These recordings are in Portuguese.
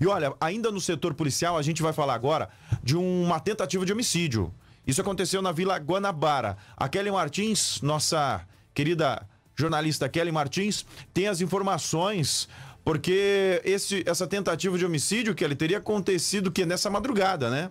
E olha, ainda no setor policial, a gente vai falar agora de uma tentativa de homicídio. Isso aconteceu na Vila Guanabara. A Kelly Martins, nossa querida jornalista Kelly Martins, tem as informações porque esse, essa tentativa de homicídio que ele teria acontecido que nessa madrugada, né?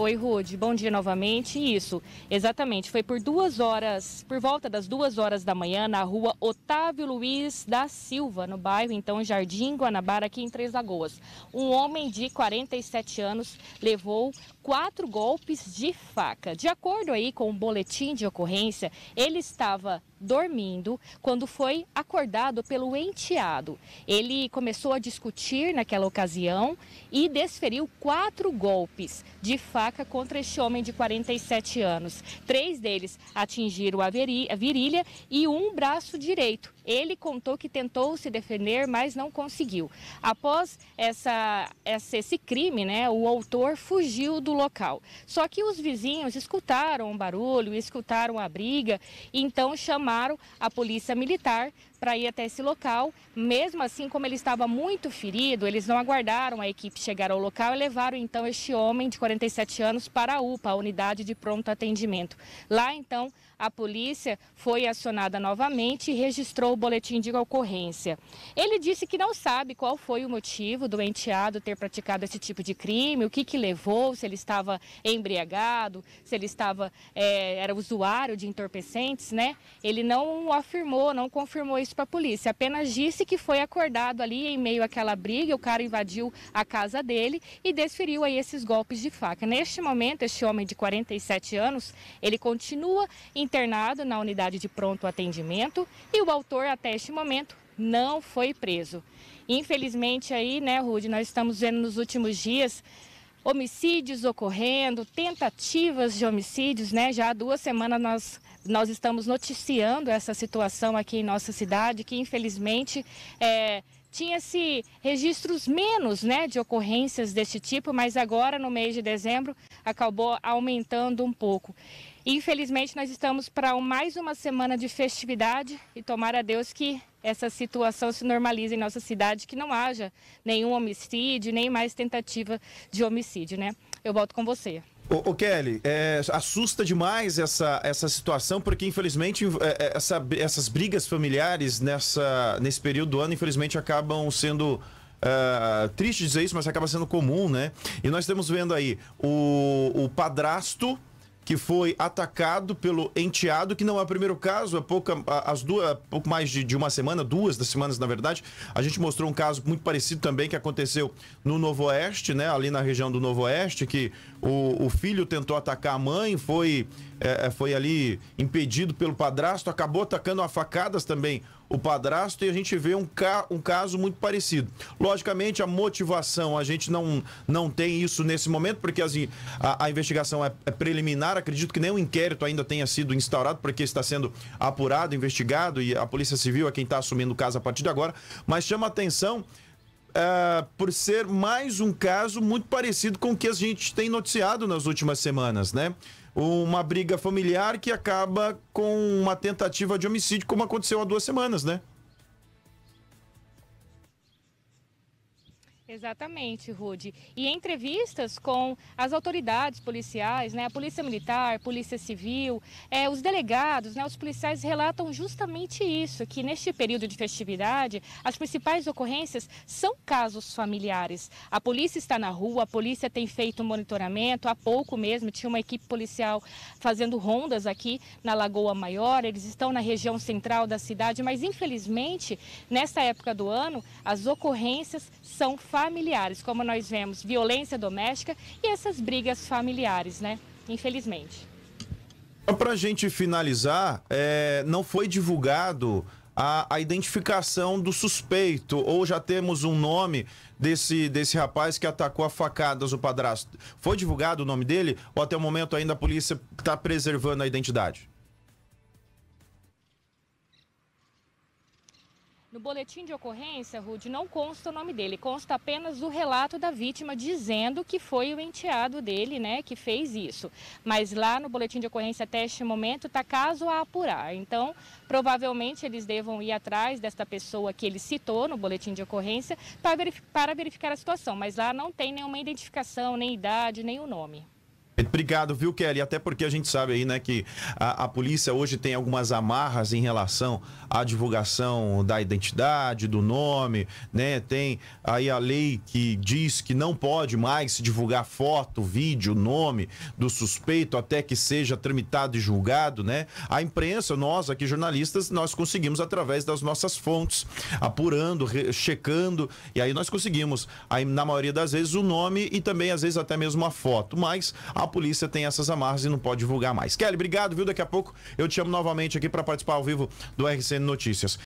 Oi, Rude, bom dia novamente. Isso, exatamente, foi por duas horas, por volta das duas horas da manhã, na rua Otávio Luiz da Silva, no bairro, então, Jardim Guanabara, aqui em Três Lagoas. Um homem de 47 anos levou quatro golpes de faca. De acordo aí com o boletim de ocorrência, ele estava dormindo quando foi acordado pelo enteado. Ele começou a discutir naquela ocasião e desferiu quatro golpes de faca faca contra este homem de 47 anos. Três deles atingiram a virilha e um braço direito. Ele contou que tentou se defender, mas não conseguiu. Após essa, esse crime, né, o autor fugiu do local. Só que os vizinhos escutaram um barulho, escutaram a briga, então chamaram a polícia militar para ir até esse local. Mesmo assim, como ele estava muito ferido, eles não aguardaram a equipe chegar ao local e levaram então este homem de 47 anos para a UPA, a unidade de pronto atendimento. Lá então, a polícia foi acionada novamente e registrou boletim de ocorrência. Ele disse que não sabe qual foi o motivo do enteado ter praticado esse tipo de crime, o que, que levou, se ele estava embriagado, se ele estava é, era usuário de entorpecentes, né? Ele não afirmou, não confirmou isso para a polícia, apenas disse que foi acordado ali em meio àquela briga, o cara invadiu a casa dele e desferiu aí esses golpes de faca. Neste momento, este homem de 47 anos, ele continua internado na unidade de pronto atendimento e o autor até este momento não foi preso. Infelizmente aí, né, Rude, nós estamos vendo nos últimos dias homicídios ocorrendo, tentativas de homicídios, né? Já há duas semanas nós, nós estamos noticiando essa situação aqui em nossa cidade, que infelizmente é, tinha-se registros menos né, de ocorrências desse tipo, mas agora, no mês de dezembro, acabou aumentando um pouco. Infelizmente, nós estamos para mais uma semana de festividade e tomara a Deus que essa situação se normalize em nossa cidade, que não haja nenhum homicídio, nem mais tentativa de homicídio. Né? Eu volto com você. Ô, ô Kelly, é, assusta demais essa, essa situação, porque infelizmente é, é, essa, essas brigas familiares nessa, nesse período do ano, infelizmente, acabam sendo. Uh, triste dizer isso, mas acaba sendo comum, né? E nós estamos vendo aí o, o padrasto que foi atacado pelo enteado, que não é o primeiro caso, há é pouca, as duas, é pouco mais de, de, uma semana, duas das semanas, na verdade. A gente mostrou um caso muito parecido também que aconteceu no Novo Oeste, né? Ali na região do Novo Oeste, que o, o filho tentou atacar a mãe, foi, é, é foi ali impedido pelo padrasto, acabou atacando a facadas também o padrasto e a gente vê um, ca um caso muito parecido. Logicamente, a motivação, a gente não, não tem isso nesse momento, porque as, assim, a, a investigação é, é preliminar, acredito que nem inquérito ainda tenha sido instaurado, porque está sendo apurado, investigado, e a Polícia Civil é quem está assumindo o caso a partir de agora, mas chama atenção. Uh, por ser mais um caso muito parecido com o que a gente tem noticiado nas últimas semanas, né? Uma briga familiar que acaba com uma tentativa de homicídio, como aconteceu há duas semanas, né? Exatamente, Rude. E entrevistas com as autoridades policiais, né, a Polícia Militar, Polícia Civil, é, os delegados, né, os policiais relatam justamente isso, que neste período de festividade, as principais ocorrências são casos familiares. A polícia está na rua, a polícia tem feito monitoramento, há pouco mesmo tinha uma equipe policial fazendo rondas aqui na Lagoa Maior, eles estão na região central da cidade, mas infelizmente, nessa época do ano, as ocorrências são familiares familiares, como nós vemos violência doméstica e essas brigas familiares, né? Infelizmente. Para a gente finalizar, é, não foi divulgado a, a, identificação do suspeito, ou já temos um nome desse, desse rapaz que atacou a facadas o padrasto. Foi divulgado o nome dele ou até o momento ainda a polícia está preservando a identidade? No boletim de ocorrência, Rude, não consta o nome dele, consta apenas o relato da vítima dizendo que foi o enteado dele, né, que fez isso. Mas lá no boletim de ocorrência até este momento está caso a apurar. Então, provavelmente eles devam ir atrás desta pessoa que ele citou no boletim de ocorrência para verificar a situação, mas lá não tem nenhuma identificação, nem idade, nem o nome. Obrigado, viu, Kelly? Até porque a gente sabe aí, né, que a, a, polícia hoje tem algumas amarras em relação à divulgação da identidade, do nome, né? Tem aí a lei que diz que não pode mais divulgar foto, vídeo, nome do suspeito até que seja tramitado e julgado, né? A imprensa, nós aqui jornalistas, nós conseguimos através das nossas fontes, apurando, checando, e aí nós conseguimos, aí, na maioria das vezes, o nome e também, às vezes, até mesmo a foto. Mas a a polícia tem essas amarras e não pode divulgar mais. Kelly, obrigado, viu? Daqui a pouco eu te chamo novamente aqui para participar ao vivo do RCN Notícias.